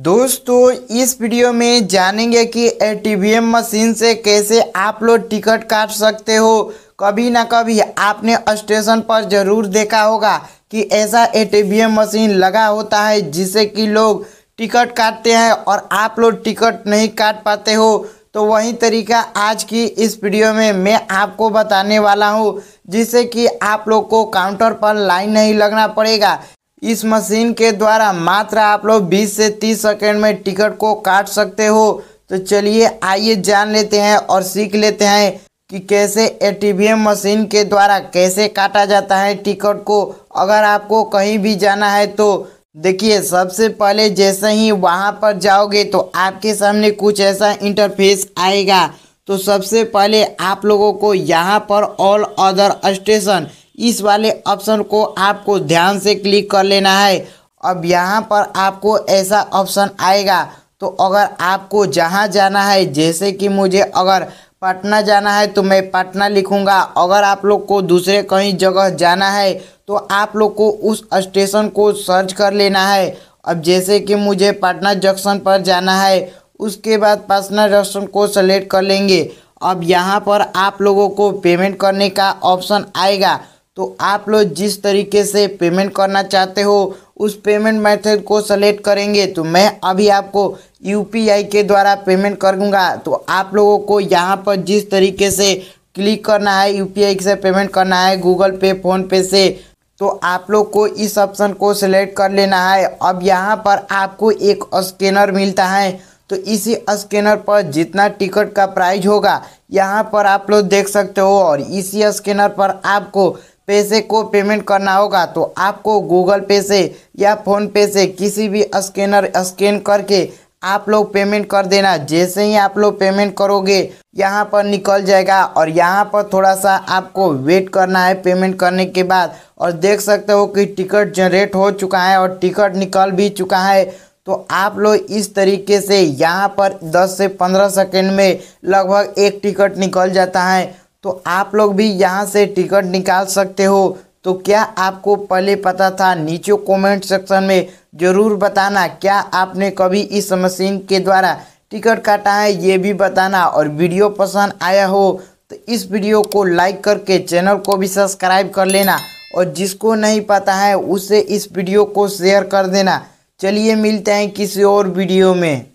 दोस्तों इस वीडियो में जानेंगे कि ए मशीन से कैसे आप लोग टिकट काट सकते हो कभी ना कभी आपने स्टेशन पर ज़रूर देखा होगा कि ऐसा ए मशीन लगा होता है जिससे कि लोग टिकट काटते हैं और आप लोग टिकट नहीं काट पाते हो तो वही तरीका आज की इस वीडियो में मैं आपको बताने वाला हूँ जिससे कि आप लोग को काउंटर पर लाइन नहीं लगना पड़ेगा इस मशीन के द्वारा मात्र आप लोग 20 से 30 सेकेंड में टिकट को काट सकते हो तो चलिए आइए जान लेते हैं और सीख लेते हैं कि कैसे ए मशीन के द्वारा कैसे काटा जाता है टिकट को अगर आपको कहीं भी जाना है तो देखिए सबसे पहले जैसे ही वहाँ पर जाओगे तो आपके सामने कुछ ऐसा इंटरफेस आएगा तो सबसे पहले आप लोगों को यहाँ पर ऑल अदर स्टेशन इस वाले ऑप्शन को आपको ध्यान से क्लिक कर लेना है अब यहाँ पर आपको ऐसा ऑप्शन आएगा तो अगर आपको जहाँ जाना है जैसे कि मुझे अगर पटना जाना है तो मैं पटना लिखूँगा अगर आप लोग को दूसरे कहीं जगह जाना है तो आप लोग को उस स्टेशन को सर्च कर लेना है अब जैसे कि मुझे पटना जंक्शन पर जाना है उसके बाद पटना जंक्शन को सेलेक्ट कर लेंगे अब यहाँ पर आप लोगों को पेमेंट करने का ऑप्शन आएगा तो आप लोग जिस तरीके से पेमेंट करना चाहते हो उस पेमेंट मेथड को सेलेक्ट करेंगे तो मैं अभी आपको यूपीआई के द्वारा पेमेंट कर दूँगा तो आप लोगों को यहाँ पर जिस तरीके से क्लिक करना है यूपीआई से पेमेंट करना है गूगल पे फ़ोनपे से तो आप लोग को इस ऑप्शन को सिलेक्ट कर लेना है अब यहाँ पर आपको एक स्कैनर मिलता है तो इसी स्कैनर पर जितना टिकट का प्राइस होगा यहाँ पर आप लोग देख सकते हो और इसी स्कैनर पर आपको पैसे को पेमेंट करना होगा तो आपको गूगल पे से या फ़ोन पे से किसी भी स्कैनर स्कैन करके आप लोग पेमेंट कर देना जैसे ही आप लोग पेमेंट करोगे यहाँ पर निकल जाएगा और यहाँ पर थोड़ा सा आपको वेट करना है पेमेंट करने के बाद और देख सकते हो कि टिकट जनरेट हो चुका है और टिकट निकल भी चुका है तो आप लोग इस तरीके से यहाँ पर 10 से 15 सेकेंड में लगभग एक टिकट निकल जाता है तो आप लोग भी यहाँ से टिकट निकाल सकते हो तो क्या आपको पहले पता था नीचे कमेंट सेक्शन में ज़रूर बताना क्या आपने कभी इस मशीन के द्वारा टिकट काटा है ये भी बताना और वीडियो पसंद आया हो तो इस वीडियो को लाइक करके चैनल को भी सब्सक्राइब कर लेना और जिसको नहीं पता है उसे इस वीडियो को शेयर कर देना चलिए मिलते हैं किसी और वीडियो में